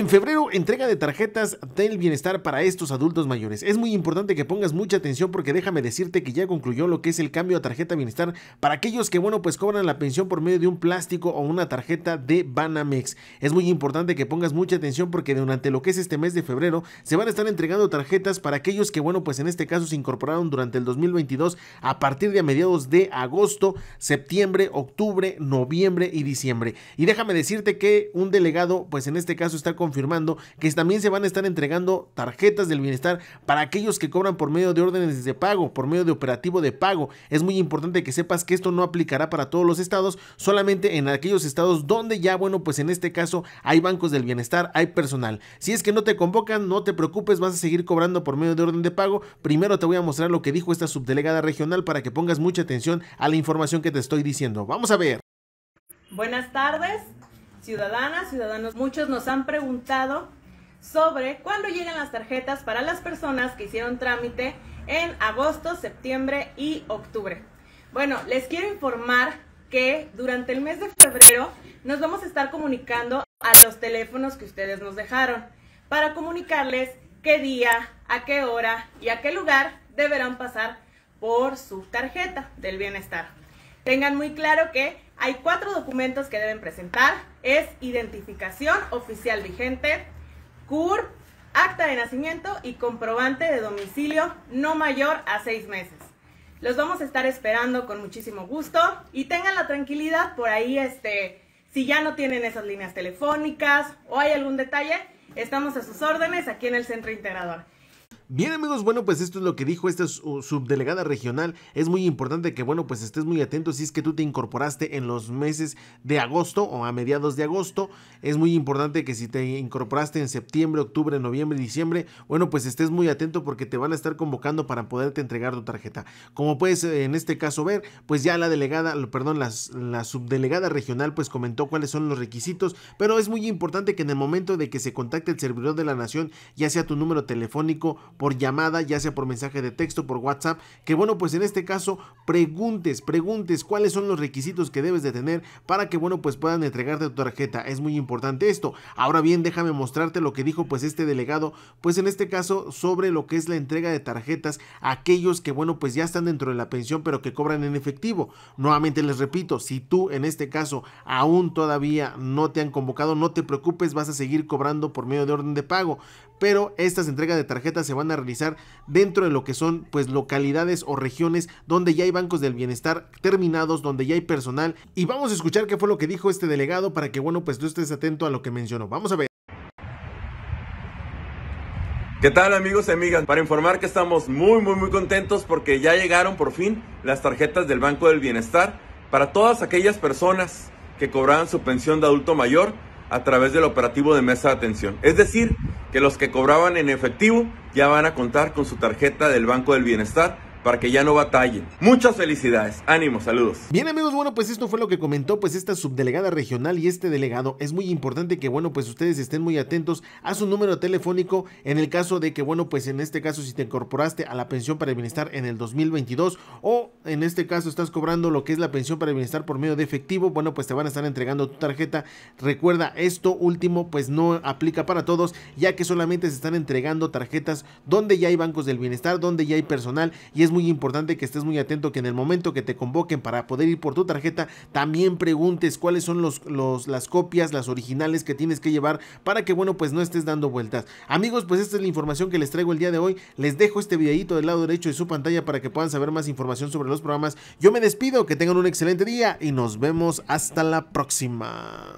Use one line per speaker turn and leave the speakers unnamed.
En febrero, entrega de tarjetas del bienestar para estos adultos mayores. Es muy importante que pongas mucha atención porque déjame decirte que ya concluyó lo que es el cambio a tarjeta bienestar para aquellos que, bueno, pues cobran la pensión por medio de un plástico o una tarjeta de Banamex. Es muy importante que pongas mucha atención porque durante lo que es este mes de febrero se van a estar entregando tarjetas para aquellos que, bueno, pues en este caso se incorporaron durante el 2022 a partir de a mediados de agosto, septiembre, octubre, noviembre y diciembre. Y déjame decirte que un delegado, pues en este caso está con confirmando que también se van a estar entregando tarjetas del bienestar para aquellos que cobran por medio de órdenes de pago, por medio de operativo de pago. Es muy importante que sepas que esto no aplicará para todos los estados, solamente en aquellos estados donde ya, bueno, pues en este caso hay bancos del bienestar, hay personal. Si es que no te convocan, no te preocupes, vas a seguir cobrando por medio de orden de pago. Primero te voy a mostrar lo que dijo esta subdelegada regional para que pongas mucha atención a la información que te estoy diciendo. Vamos a
ver. Buenas tardes, ciudadanas, ciudadanos, muchos nos han preguntado sobre cuándo llegan las tarjetas para las personas que hicieron trámite en agosto, septiembre y octubre. Bueno, les quiero informar que durante el mes de febrero nos vamos a estar comunicando a los teléfonos que ustedes nos dejaron para comunicarles qué día, a qué hora y a qué lugar deberán pasar por su tarjeta del bienestar tengan muy claro que hay cuatro documentos que deben presentar. Es identificación oficial vigente, CUR, acta de nacimiento y comprobante de domicilio no mayor a seis meses. Los vamos a estar esperando con muchísimo gusto y tengan la tranquilidad por ahí, este, si ya no tienen esas líneas telefónicas o hay algún detalle, estamos a sus órdenes aquí en el Centro Integrador.
Bien amigos, bueno pues esto es lo que dijo esta uh, subdelegada regional. Es muy importante que bueno pues estés muy atento si es que tú te incorporaste en los meses de agosto o a mediados de agosto. Es muy importante que si te incorporaste en septiembre, octubre, noviembre, diciembre, bueno pues estés muy atento porque te van a estar convocando para poderte entregar tu tarjeta. Como puedes eh, en este caso ver, pues ya la delegada, perdón, la subdelegada regional pues comentó cuáles son los requisitos, pero es muy importante que en el momento de que se contacte el servidor de la nación, ya sea tu número telefónico, por llamada, ya sea por mensaje de texto, por WhatsApp, que bueno, pues en este caso preguntes, preguntes cuáles son los requisitos que debes de tener para que bueno, pues puedan entregarte tu tarjeta. Es muy importante esto. Ahora bien, déjame mostrarte lo que dijo pues este delegado, pues en este caso sobre lo que es la entrega de tarjetas a aquellos que bueno, pues ya están dentro de la pensión pero que cobran en efectivo. Nuevamente les repito, si tú en este caso aún todavía no te han convocado, no te preocupes, vas a seguir cobrando por medio de orden de pago pero estas entregas de tarjetas se van a realizar dentro de lo que son pues localidades o regiones donde ya hay bancos del bienestar terminados, donde ya hay personal y vamos a escuchar qué fue lo que dijo este delegado para que bueno pues tú estés atento a lo que mencionó. Vamos a ver.
¿Qué tal amigos y amigas? Para informar que estamos muy muy muy contentos porque ya llegaron por fin las tarjetas del Banco del Bienestar para todas aquellas personas que cobraban su pensión de adulto mayor a través del operativo de mesa de atención. Es decir, que los que cobraban en efectivo ya van a contar con su tarjeta del Banco del Bienestar para que ya no batallen. Muchas felicidades, ánimo, saludos.
Bien amigos, bueno pues esto fue lo que comentó pues esta subdelegada regional y este delegado. Es muy importante que bueno pues ustedes estén muy atentos a su número telefónico en el caso de que bueno pues en este caso si te incorporaste a la pensión para el bienestar en el 2022 o en este caso estás cobrando lo que es la pensión para el bienestar por medio de efectivo, bueno pues te van a estar entregando tu tarjeta. Recuerda esto último pues no aplica para todos ya que solamente se están entregando tarjetas donde ya hay bancos del bienestar, donde ya hay personal y es muy importante que estés muy atento que en el momento que te convoquen para poder ir por tu tarjeta, también preguntes cuáles son los, los, las copias, las originales que tienes que llevar para que, bueno, pues no estés dando vueltas. Amigos, pues esta es la información que les traigo el día de hoy. Les dejo este videito del lado derecho de su pantalla para que puedan saber más información sobre los programas. Yo me despido, que tengan un excelente día y nos vemos hasta la próxima.